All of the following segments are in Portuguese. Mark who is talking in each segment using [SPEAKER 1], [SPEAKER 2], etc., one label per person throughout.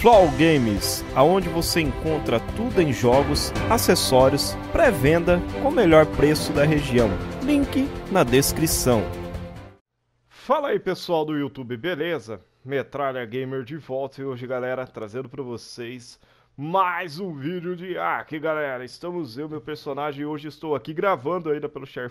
[SPEAKER 1] Flow Games, aonde você encontra tudo em jogos, acessórios, pré-venda com o melhor preço da região. Link na descrição. Fala aí pessoal do YouTube, beleza? Metralha Gamer de volta e hoje galera trazendo para vocês mais um vídeo de que galera. Estamos eu, meu personagem, e hoje estou aqui gravando ainda pelo Share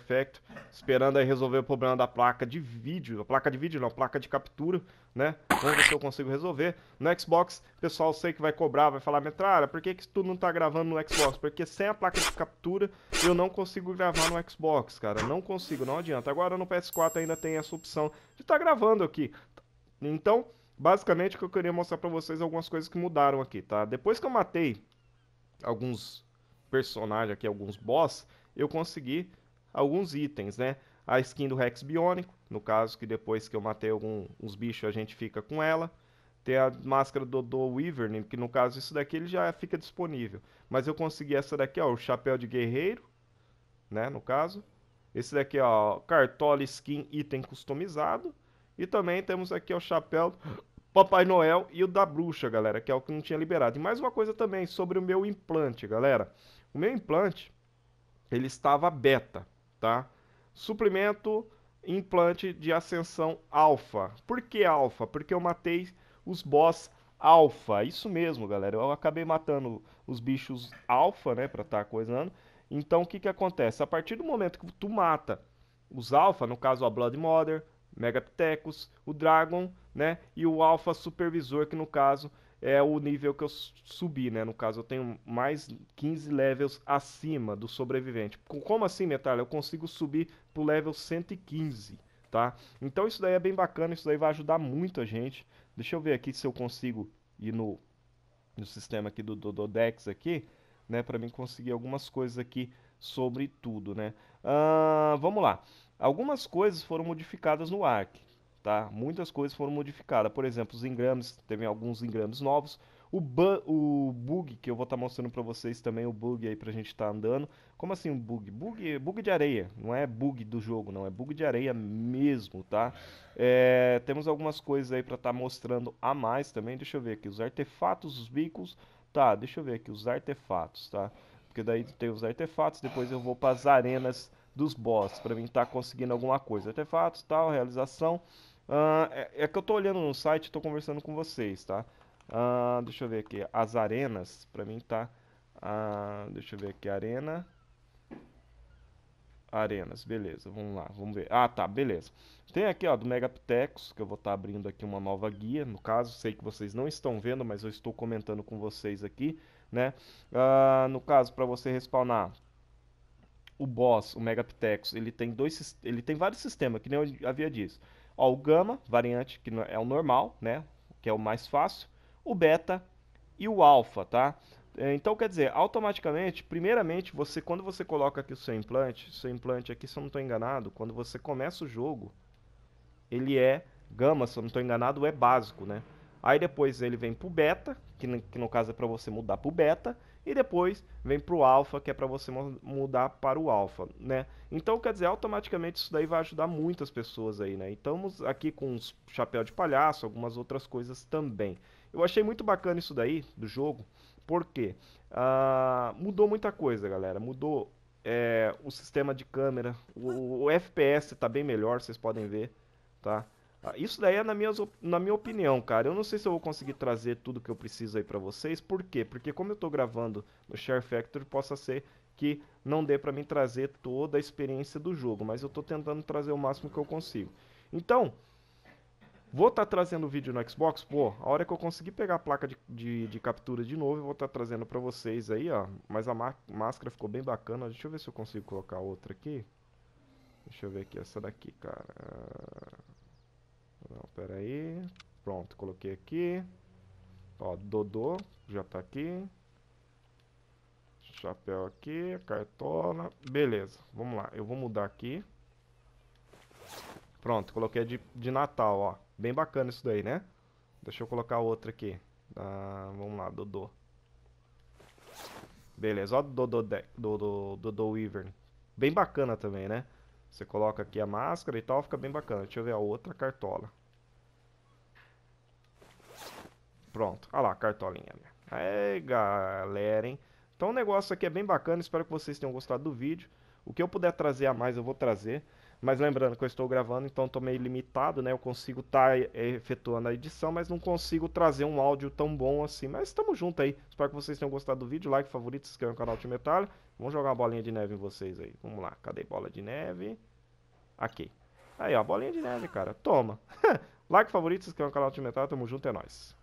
[SPEAKER 1] esperando aí resolver o problema da placa de vídeo. A placa de vídeo não, placa de captura, né? Vamos ver se eu consigo resolver. No Xbox, pessoal sei que vai cobrar, vai falar, Metralha, por que, que tu não tá gravando no Xbox? Porque sem a placa de captura, eu não consigo gravar no Xbox, cara. Não consigo, não adianta. Agora no PS4 ainda tem essa opção de estar tá gravando aqui. Então, Basicamente, o que eu queria mostrar pra vocês é algumas coisas que mudaram aqui, tá? Depois que eu matei alguns personagens aqui, alguns boss, eu consegui alguns itens, né? A skin do Rex Bionico, no caso que depois que eu matei alguns bichos a gente fica com ela. Tem a máscara do Dodô Wyvern, que no caso isso daqui ele já fica disponível. Mas eu consegui essa daqui, ó, o chapéu de guerreiro, né, no caso. Esse daqui, ó, cartola skin item customizado. E também temos aqui ó, o chapéu Papai Noel e o da bruxa, galera, que é o que não tinha liberado. E mais uma coisa também sobre o meu implante, galera. O meu implante, ele estava beta, tá? Suplemento implante de ascensão alfa. Por que alfa? Porque eu matei os boss alfa. Isso mesmo, galera. Eu acabei matando os bichos alfa, né, para estar tá coisando. Então, o que que acontece? A partir do momento que tu mata os alfa, no caso a Blood Mother, Megapithecus, o Dragon, né? E o alfa supervisor, que no caso é o nível que eu subi, né? No caso, eu tenho mais 15 levels acima do sobrevivente. Como assim, Metal? Eu consigo subir pro level 115, tá? Então isso daí é bem bacana, isso daí vai ajudar muito a gente. Deixa eu ver aqui se eu consigo ir no, no sistema aqui do Dododex aqui, né? Pra mim conseguir algumas coisas aqui sobre tudo, né? Uh, vamos lá. Algumas coisas foram modificadas no ARC, tá? Muitas coisas foram modificadas. Por exemplo, os engrames, teve alguns engrames novos. O, o bug que eu vou estar tá mostrando para vocês também, o bug aí pra gente estar tá andando. Como assim um bug? bug? Bug de areia, não é bug do jogo, não, é bug de areia mesmo, tá? É, temos algumas coisas aí para estar tá mostrando a mais também. Deixa eu ver aqui, os artefatos, os bicos, tá? Deixa eu ver aqui, os artefatos, tá? Porque daí tem os artefatos, depois eu vou para as arenas dos boss para mim estar tá conseguindo alguma coisa. Artefatos, tal, realização. Uh, é, é, que eu tô olhando no site e estou conversando com vocês, tá? Uh, deixa eu ver aqui. As arenas, pra mim tá. Uh, deixa eu ver aqui. Arena. Arenas, beleza, vamos lá, vamos ver. Ah, tá, beleza. Tem aqui, ó, do Megaptex, que eu vou estar tá abrindo aqui uma nova guia, no caso, sei que vocês não estão vendo, mas eu estou comentando com vocês aqui, né? Uh, no caso, para você respawnar o boss, o Megaptex, ele tem dois, ele tem vários sistemas, que nem eu havia dito. Ó, o gama, variante que é, é o normal, né? Que é o mais fácil. O beta e o alfa, tá? Eh, então, quer dizer, automaticamente, primeiramente, você quando você coloca aqui o seu implante, seu implante aqui, se eu não estou enganado, quando você começa o jogo, ele é gama, se eu não estou enganado, é básico, né? Aí depois ele vem pro beta, que no, que no caso é para você mudar pro beta, e depois vem para o alfa, que é para você mudar para o alfa, né? Então, quer dizer, automaticamente isso daí vai ajudar muitas pessoas aí, né? estamos aqui com uns chapéu de palhaço, algumas outras coisas também. Eu achei muito bacana isso daí, do jogo, porque uh, ah, mudou muita coisa, galera. Mudou é, o sistema de câmera, o, o FPS está bem melhor, vocês podem ver, tá? Ah, isso daí é na minha, na minha opinião, cara. Eu não sei se eu vou conseguir trazer tudo que eu preciso aí para vocês. Por quê? Porque como eu tô gravando no Share Factory, possa ser que não dê para mim trazer toda a experiência do jogo, mas eu tô tentando trazer o máximo que eu consigo. Então, vou estar tá trazendo vídeo no Xbox, pô, a hora que eu conseguir pegar a placa de, de, de captura de novo, eu vou estar tá trazendo para vocês aí, ó. Mas a máscara ficou bem bacana. Deixa eu ver se eu consigo colocar outra aqui. Deixa eu ver aqui essa daqui, cara. Não, pera aí. Pronto, coloquei aqui. Ó, Dodô já tá aqui. Chapéu aqui, cartola. Beleza, vamos lá. Eu vou mudar aqui. Pronto, coloquei de, de Natal, ó. Bem bacana isso daí, né? Deixa eu colocar outra aqui. Ah, vamos lá, Dodô. Beleza, ó Dodô, Dodô, Dodô Wyvern. Bem bacana também, né? Você coloca aqui a máscara e tal, fica bem bacana. Deixa eu ver a outra cartola. Pronto, olha lá a cartolinha. Aí, galera, hein? Então o negócio aqui é bem bacana, espero que vocês tenham gostado do vídeo. O que eu puder trazer a mais eu vou trazer. Mas lembrando que eu estou gravando, então estou meio limitado, né? Eu consigo estar tá eh, efetuando a edição, mas não consigo trazer um áudio tão bom assim. Mas estamos junto aí. Espero que vocês tenham gostado do vídeo. Like, favorito, se inscreva no canal de Metal. Vamos jogar uma bolinha de neve em vocês aí. Vamos lá, cadê bola de neve? Aqui. Aí, ó, bolinha de neve, cara. Toma. like, favorito, se inscreva no canal de Metal. Tamo junto, é nóis.